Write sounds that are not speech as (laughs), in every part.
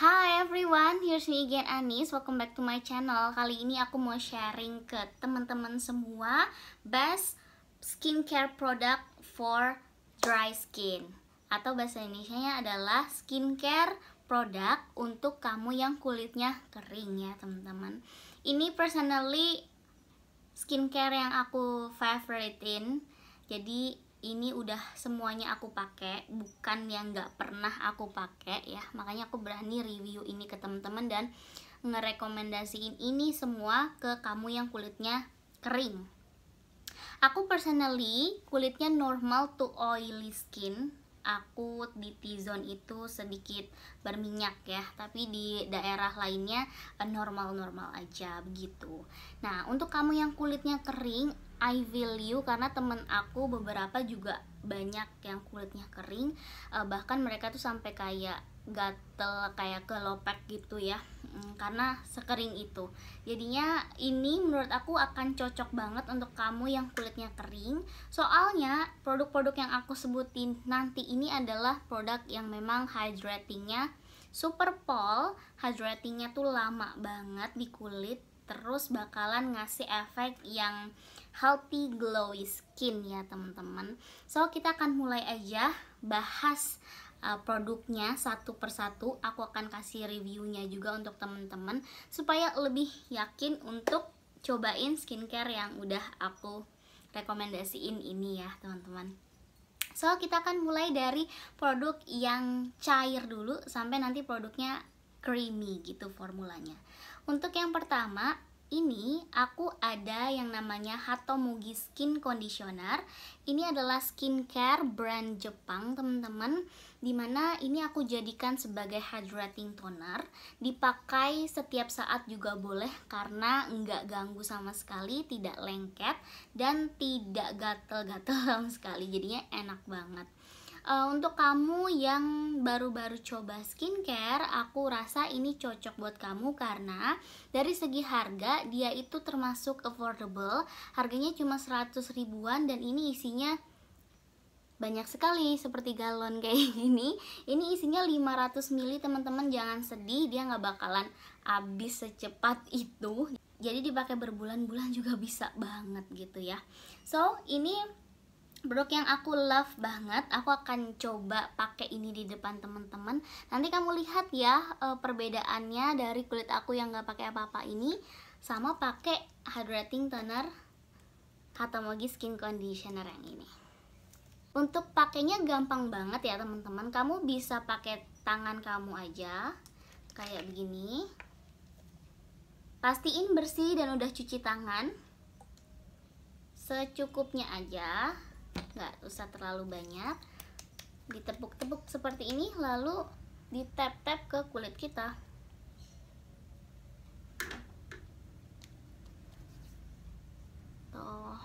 Hi everyone, here's me again Anis. Welcome back to my channel. Kali ini aku mau sharing ke teman-teman semua best skincare product for dry skin atau bahasa Indonesia-nya adalah skincare produk untuk kamu yang kulitnya kering ya teman-teman. Ini personally skincare yang aku favoritein. Jadi ini udah semuanya aku pakai bukan yang nggak pernah aku pakai ya makanya aku berani review ini ke temen-temen dan ngerekomendasiin ini semua ke kamu yang kulitnya kering aku personally kulitnya normal to oily skin aku di T-zone itu sedikit berminyak ya tapi di daerah lainnya eh, normal-normal aja begitu nah untuk kamu yang kulitnya kering I feel you karena temen aku beberapa juga banyak yang kulitnya kering uh, bahkan mereka tuh sampai kayak gatel kayak kelopek gitu ya mm, karena sekering itu jadinya ini menurut aku akan cocok banget untuk kamu yang kulitnya kering soalnya produk-produk yang aku sebutin nanti ini adalah produk yang memang hydratingnya super pol hydratingnya tuh lama banget di kulit terus bakalan ngasih efek yang healthy glowy skin ya teman-teman so kita akan mulai aja bahas uh, produknya satu persatu aku akan kasih reviewnya juga untuk teman-teman supaya lebih yakin untuk cobain skincare yang udah aku rekomendasiin ini ya teman-teman so kita akan mulai dari produk yang cair dulu sampai nanti produknya creamy gitu formulanya untuk yang pertama ini aku ada yang namanya Hatomugi Skin Conditioner. Ini adalah skincare brand Jepang, teman-teman. Dimana ini aku jadikan sebagai hydrating toner. Dipakai setiap saat juga boleh karena nggak ganggu sama sekali, tidak lengket, dan tidak gatel-gatel (laughs) sama sekali. Jadinya enak banget uh, untuk kamu yang baru-baru coba skincare, aku rasa ini cocok buat kamu karena dari segi harga dia itu termasuk affordable. Harganya cuma 100 ribuan dan ini isinya banyak sekali seperti galon (laughs) kayak gini ini isinya 500 ml teman-teman jangan sedih dia nggak bakalan habis secepat itu jadi dipakai berbulan-bulan juga bisa banget gitu ya so ini Produk yang aku love banget, aku akan coba pakai ini di depan teman-teman. Nanti kamu lihat ya eh, perbedaannya dari kulit aku yang nggak pakai apa-apa ini sama pakai hydrating toner Katamogi Skin Conditioner yang ini. Untuk pakainya gampang banget ya teman-teman. Kamu bisa pakai tangan kamu aja kayak begini. Pastiin bersih dan udah cuci tangan secukupnya aja nggak usah terlalu banyak ditepuk-tepuk seperti ini lalu ditap-tap ke kulit kita Tuh.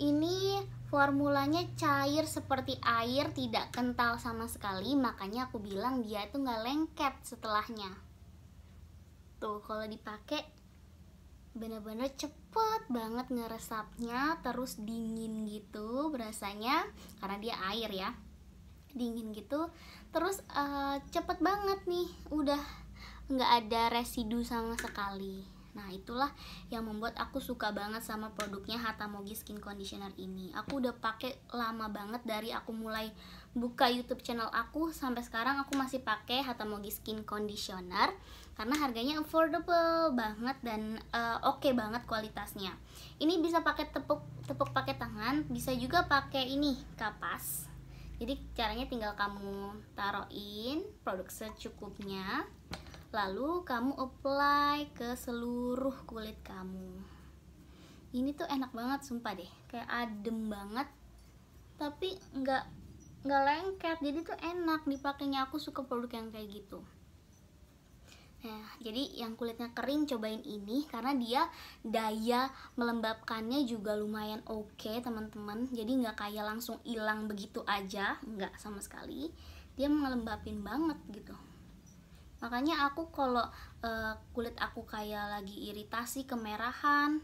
ini formulanya cair seperti air tidak kental sama sekali makanya aku bilang dia itu nggak lengket setelahnya tuh kalau dipakai bener-bener cepet banget ngeresapnya terus dingin gitu berasanya karena dia air ya dingin gitu terus uh, cepet banget nih udah nggak ada residu sama sekali Nah itulah yang membuat aku suka banget sama produknya Hatamogi Skin Conditioner ini Aku udah pakai lama banget dari aku mulai buka YouTube channel aku sampai sekarang aku masih pakai Hatamogi Skin Conditioner karena harganya affordable banget dan uh, oke okay banget kualitasnya. Ini bisa pakai tepuk tepuk pakai tangan, bisa juga pakai ini kapas. Jadi caranya tinggal kamu taruhin produk secukupnya, lalu kamu apply ke seluruh kulit kamu. Ini tuh enak banget sumpah deh, kayak adem banget, tapi nggak nggak lengket jadi tuh enak dipakainya aku suka produk yang kayak gitu Nah, jadi yang kulitnya kering cobain ini karena dia daya melembabkannya juga lumayan oke okay, teman-teman. Jadi nggak kayak langsung hilang begitu aja, nggak sama sekali. Dia melembapin banget gitu. Makanya aku kalau uh, kulit aku kayak lagi iritasi, kemerahan,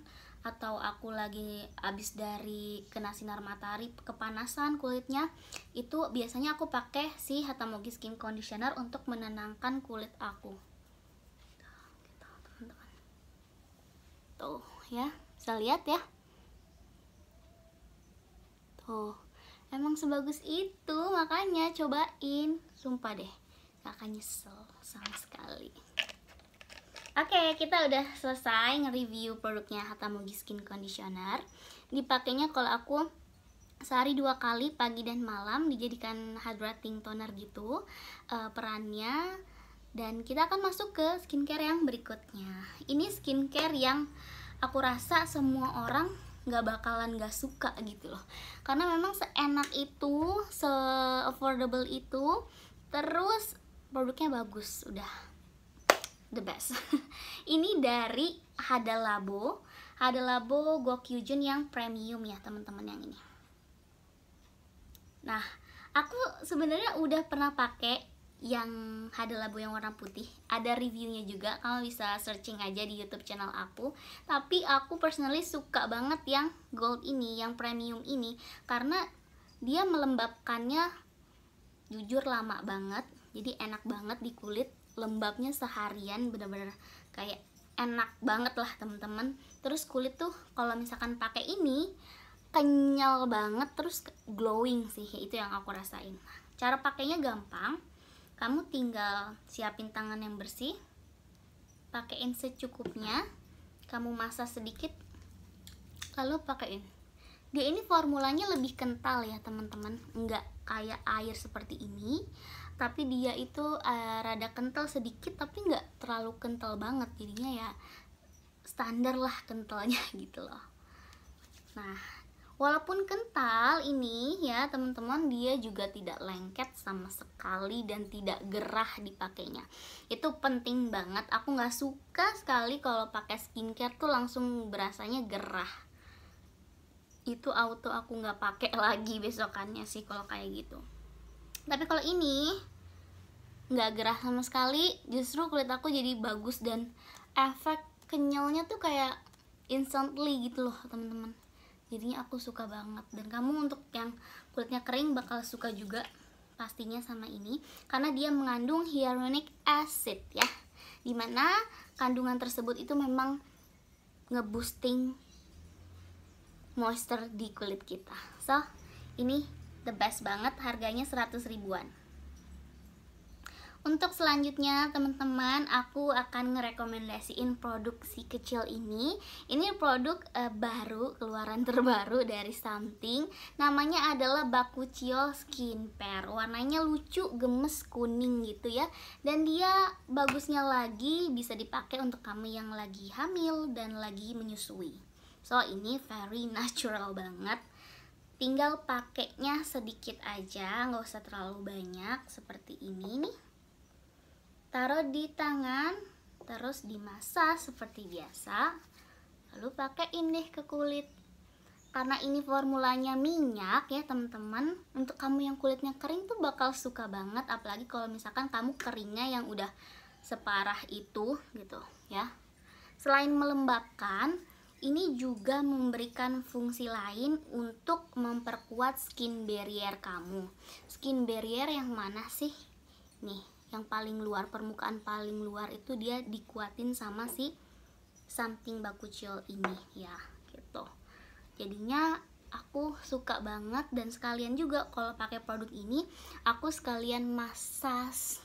atau aku lagi abis dari kena sinar matahari kepanasan kulitnya itu biasanya aku pakai si Hatamogi Skin Conditioner untuk menenangkan kulit aku tuh ya bisa lihat ya tuh emang sebagus itu makanya cobain sumpah deh gak akan nyesel sama sekali Oke, okay, kita udah selesai nge-review produknya Hatamugi Skin Conditioner. Dipakainya kalau aku sehari dua kali pagi dan malam dijadikan hydrating toner gitu uh, perannya dan kita akan masuk ke skincare yang berikutnya ini skincare yang aku rasa semua orang nggak bakalan nggak suka gitu loh karena memang seenak itu se affordable itu terus produknya bagus udah the best (laughs) ini dari Hadalabo Hadalabo Gokyujun yang premium ya teman-teman yang ini nah aku sebenarnya udah pernah pakai yang Hadalabo yang warna putih ada reviewnya juga kamu bisa searching aja di YouTube channel aku tapi aku personally suka banget yang gold ini yang premium ini karena dia melembabkannya jujur lama banget jadi enak banget di kulit lembabnya seharian bener-bener kayak enak banget lah teman-teman terus kulit tuh kalau misalkan pakai ini kenyal banget terus glowing sih itu yang aku rasain cara pakainya gampang kamu tinggal siapin tangan yang bersih pakaiin secukupnya kamu masak sedikit lalu pakaiin dia ini formulanya lebih kental ya teman-teman nggak kayak air seperti ini tapi dia itu uh, rada kental sedikit tapi nggak terlalu kental banget jadinya ya standar lah kentalnya (laughs) gitu loh nah walaupun kental ini ya teman-teman dia juga tidak lengket sama sekali dan tidak gerah dipakainya itu penting banget aku nggak suka sekali kalau pakai skincare tuh langsung berasanya gerah itu auto aku nggak pakai (laughs) lagi besokannya sih kalau kayak gitu tapi kalau ini nggak gerah sama sekali justru kulit aku jadi bagus dan efek kenyalnya tuh kayak instantly gitu loh teman-teman jadinya aku suka banget dan kamu untuk yang kulitnya kering bakal suka juga pastinya sama ini karena dia mengandung hyaluronic acid ya dimana kandungan tersebut itu memang ngeboosting moisture di kulit kita so ini the best banget harganya 100 ribuan untuk selanjutnya teman-teman aku akan ngerekomendasiin produk si kecil ini ini produk e, baru keluaran (laughs) terbaru dari something namanya adalah Bakuchiol Skincare warnanya lucu gemes kuning gitu ya dan dia bagusnya lagi bisa dipakai untuk kamu yang lagi hamil dan lagi menyusui so ini very (laughs) natural banget tinggal pakainya sedikit aja nggak usah terlalu banyak seperti ini nih taruh di tangan terus dimasak seperti biasa lalu pakaiin deh ke kulit karena ini formulanya minyak ya teman-teman untuk kamu yang kulitnya kering tuh bakal suka banget apalagi kalau misalkan kamu keringnya yang udah separah itu gitu ya selain melembabkan ini juga memberikan fungsi lain untuk memperkuat skin barrier kamu. Skin barrier yang mana sih? Nih, yang paling luar permukaan paling luar itu dia dikuatin sama si samping bakuchiol ini ya, gitu. Jadinya aku suka banget dan sekalian juga kalau pakai produk ini aku sekalian massas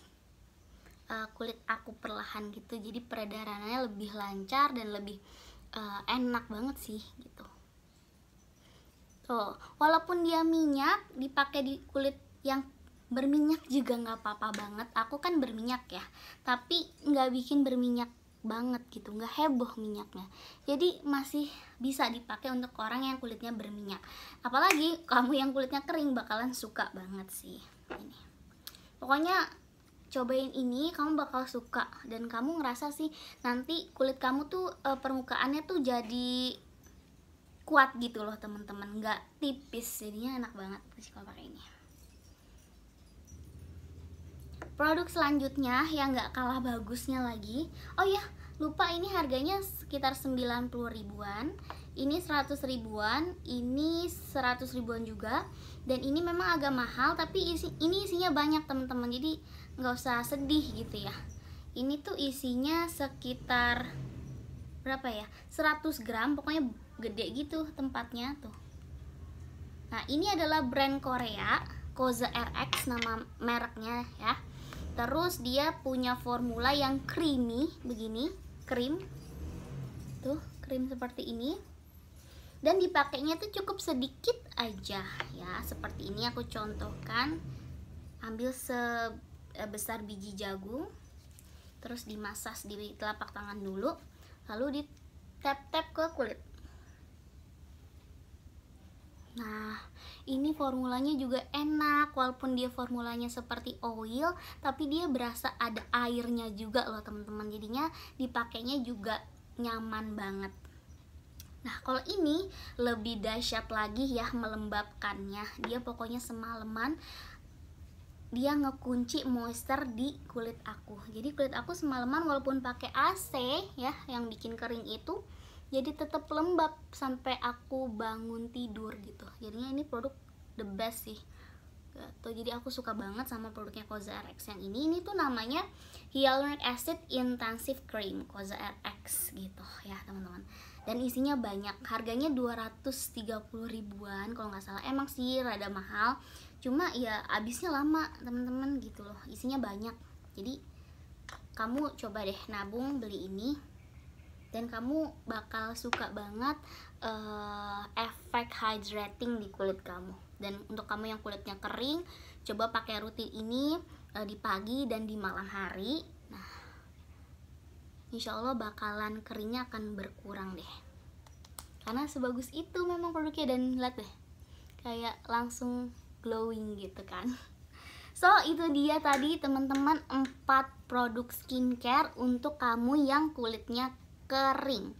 eh, kulit aku perlahan gitu jadi peredarannya lebih lancar dan lebih uh, enak banget sih gitu tuh walaupun dia minyak dipakai di kulit yang berminyak juga nggak apa-apa banget aku kan berminyak ya tapi nggak bikin berminyak banget gitu nggak heboh minyaknya jadi masih bisa dipakai untuk orang yang kulitnya berminyak apalagi kamu yang kulitnya kering bakalan suka banget sih ini pokoknya cobain ini kamu bakal suka dan kamu ngerasa sih nanti kulit kamu tuh e, permukaannya tuh jadi kuat gitu loh teman-teman nggak tipis jadinya enak banget sih kalau pakai ini produk selanjutnya yang nggak kalah bagusnya lagi oh ya lupa ini harganya sekitar 90 ribuan ini 100 ribuan, ini 100 ribuan juga dan ini memang agak mahal tapi isi, ini isinya banyak teman-teman jadi nggak usah sedih gitu ya ini tuh isinya sekitar berapa ya 100 gram pokoknya gede gitu tempatnya tuh nah ini adalah brand Korea Koza RX nama mereknya ya terus dia punya formula yang creamy begini krim tuh krim seperti ini dan dipakainya tuh cukup sedikit aja ya seperti ini aku contohkan ambil sebesar eh, biji jagung terus dimasas di telapak tangan dulu lalu di tap tap ke kulit Nah, ini formulanya juga enak walaupun dia formulanya seperti oil, tapi dia berasa ada airnya juga loh, teman-teman. Jadinya dipakainya juga nyaman banget. Nah, kalau ini lebih dahsyat lagi ya melembabkannya. Dia pokoknya semalaman dia ngekunci moisture di kulit aku. Jadi kulit aku semalaman walaupun pakai AC ya yang bikin kering itu jadi tetap lembab sampai aku bangun tidur gitu. Jadinya ini produk the best sih. Tuh, gitu. jadi aku suka banget sama produknya Koza yang ini ini tuh namanya Hyaluronic Acid Intensive Cream Koza gitu ya teman-teman dan isinya banyak harganya 230 ribuan kalau nggak salah emang sih rada mahal cuma ya abisnya lama temen-temen gitu loh isinya banyak jadi kamu coba deh nabung beli ini dan kamu bakal suka banget uh, efek hydrating di kulit kamu dan untuk kamu yang kulitnya kering coba pakai rutin ini uh, di pagi dan di malam hari insya Allah bakalan keringnya akan berkurang deh karena sebagus itu memang produknya dan lihat deh kayak langsung glowing gitu kan (laughs) so itu dia tadi teman-teman 4 produk skincare untuk kamu yang kulitnya kering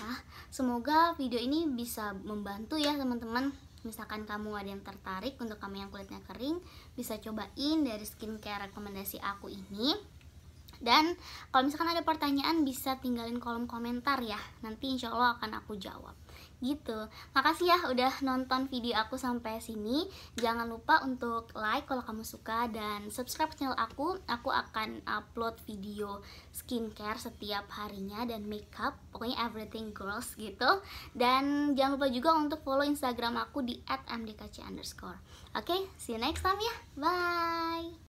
ya semoga video ini bisa membantu ya teman-teman misalkan kamu ada yang tertarik untuk kamu yang kulitnya kering bisa cobain dari skincare rekomendasi aku ini dan kalau misalkan ada pertanyaan bisa tinggalin kolom komentar ya. Nanti insya Allah akan aku jawab. Gitu. Makasih ya udah nonton video aku sampai sini. Jangan lupa untuk like kalau kamu suka dan subscribe channel aku. Aku akan upload video skincare setiap harinya dan makeup, pokoknya everything girls gitu. Dan jangan lupa juga untuk follow Instagram aku di @mdkc_. Oke, okay, see you next time ya. Bye.